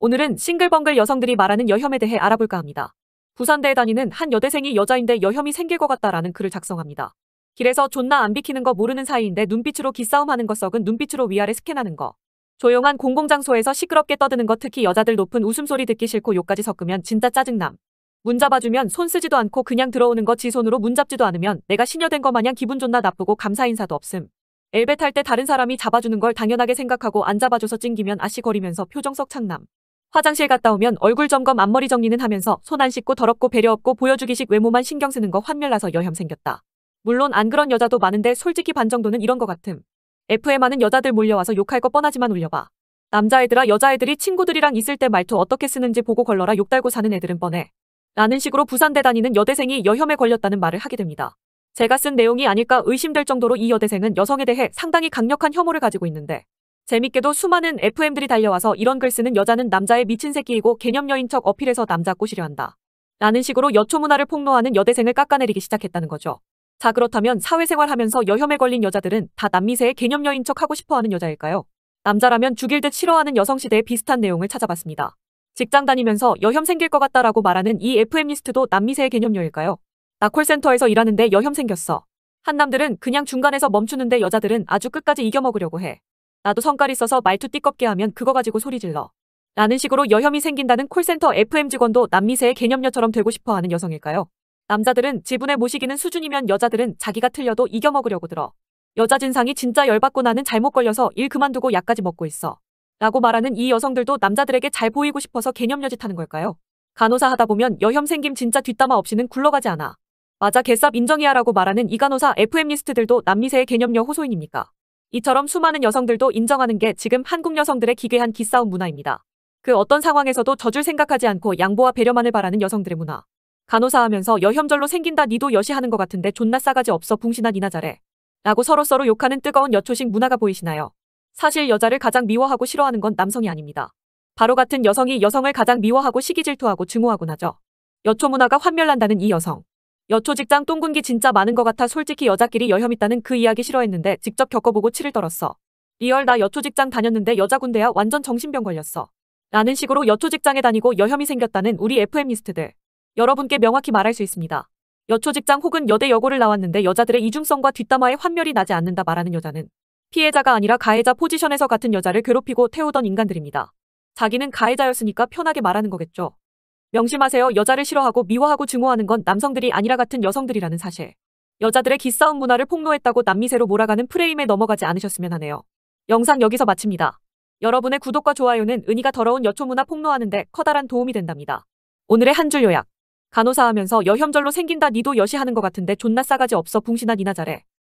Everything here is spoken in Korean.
오늘은 싱글벙글 여성들이 말하는 여혐에 대해 알아볼까 합니다. 부산대에 다니는 한 여대생이 여자인데 여혐이 생길 것 같다라는 글을 작성합니다. 길에서 존나 안 비키는 거 모르는 사이인데 눈빛으로 기싸움하는 거 썩은 눈빛으로 위아래 스캔하는 거. 조용한 공공장소에서 시끄럽게 떠드는 거 특히 여자들 높은 웃음소리 듣기 싫고 욕까지 섞으면 진짜 짜증남. 문 잡아주면 손 쓰지도 않고 그냥 들어오는 거 지 손으로 문 잡지도 않으면 내가 신여된 거 마냥 기분 존나 나쁘고 감사 인사도 없음. 엘베 탈 때 다른 사람이 잡아주는 걸 당연하게 생각하고 안 잡아줘서 찡기면 아씨 거리면서 표정 썩 창남. 화장실 갔다 오면 얼굴 점검 앞머리 정리는 하면서 손 안 씻고 더럽고 배려 없고 보여주기식 외모만 신경 쓰는 거 환멸나서 여혐 생겼다. 물론 안 그런 여자도 많은데 솔직히 반 정도는 이런 거 같음. FM 하는 여자들 몰려와서 욕할 거 뻔하지만 올려봐. 남자애들아 여자애들이 친구들이랑 있을 때 말투 어떻게 쓰는지 보고 걸러라 욕 달고 사는 애들은 뻔해. 라는 식으로 부산대 다니는 여대생이 여혐에 걸렸다는 말을 하게 됩니다. 제가 쓴 내용이 아닐까 의심될 정도로 이 여대생은 여성에 대해 상당히 강력한 혐오를 가지고 있는데 재밌게도 수많은 FM들이 달려와서 이런 글 쓰는 여자는 남자의 미친 새끼이고 개념여인척 어필해서 남자 꼬시려 한다. 라는 식으로 여초 문화를 폭로하는 여대생을 깎아내리기 시작했다는 거죠. 자 그렇다면 사회생활하면서 여혐에 걸린 여자들은 다 남미세의 개념여인척 하고 싶어하는 여자일까요? 남자라면 죽일 듯 싫어하는 여성시대의 비슷한 내용을 찾아봤습니다. 직장 다니면서 여혐 생길 것 같다라고 말하는 이 FM 리스트도 남미세의 개념여일까요 나콜센터에서 일하는데 여혐 생겼어. 한남들은 그냥 중간에서 멈추는데 여자들은 아주 끝까지 이겨먹으려고 해. 나도 성깔 있어서 말투 띠껍게 하면 그거 가지고 소리질러. 라는 식으로 여혐이 생긴다는 콜센터 FM 직원도 남미세의 개념녀처럼 되고 싶어하는 여성일까요? 남자들은 지분에 모시기는 수준이면 여자들은 자기가 틀려도 이겨먹으려고 들어. 여자 진상이 진짜 열받고 나는 잘못 걸려서 일 그만두고 약까지 먹고 있어. 라고 말하는 이 여성들도 남자들에게 잘 보이고 싶어서 개념녀짓 하는 걸까요? 간호사 하다 보면 여혐 생김 진짜 뒷담화 없이는 굴러가지 않아. 맞아 개쌉 인정이야라고 말하는 이 간호사 FM 리스트들도 남미세의 개념녀 호소인입니까? 이처럼 수많은 여성들도 인정하는 게 지금 한국 여성들의 기괴한 기싸움 문화입니다. 그 어떤 상황에서도 저줄 생각하지 않고 양보와 배려만을 바라는 여성들의 문화. 간호사 하면서 여혐절로 생긴다 니도 여시하는 것 같은데 존나 싸가지 없어 붕신한 이나 잘해. 라고 서로서로 욕하는 뜨거운 여초식 문화가 보이시나요? 사실 여자를 가장 미워하고 싫어하는 건 남성이 아닙니다. 바로 같은 여성이 여성을 가장 미워하고 시기 질투하고 증오하곤 하죠. 여초 문화가 환멸난다는 이 여성. 여초 직장 똥군기 진짜 많은 것 같아 솔직히 여자끼리 여혐 있다는 그 이야기 싫어했는데 직접 겪어보고 치를 떨었어. 리얼 나 여초 직장 다녔는데 여자 군대야 완전 정신병 걸렸어. 라는 식으로 여초 직장에 다니고 여혐이 생겼다는 우리 FM리스트들. 여러분께 명확히 말할 수 있습니다. 여초 직장 혹은 여대 여고를 나왔는데 여자들의 이중성과 뒷담화에 환멸이 나지 않는다 말하는 여자는 피해자가 아니라 가해자 포지션에서 같은 여자를 괴롭히고 태우던 인간들입니다. 자기는 가해자였으니까 편하게 말하는 거겠죠. 명심하세요. 여자를 싫어하고 미워하고 증오하는 건 남성들이 아니라 같은 여성들이라는 사실. 여자들의 기싸움 문화를 폭로했다고 남미세로 몰아가는 프레임에 넘어가지 않으셨으면 하네요. 영상 여기서 마칩니다. 여러분의 구독과 좋아요는 은희가 더러운 여초문화 폭로하는데 커다란 도움이 된답니다. 오늘의 한 줄 요약. 간호사 하면서 여혐절로 생긴다 니도 여시하는 것 같은데 존나 싸가지 없어 붕신한 니나 잘해.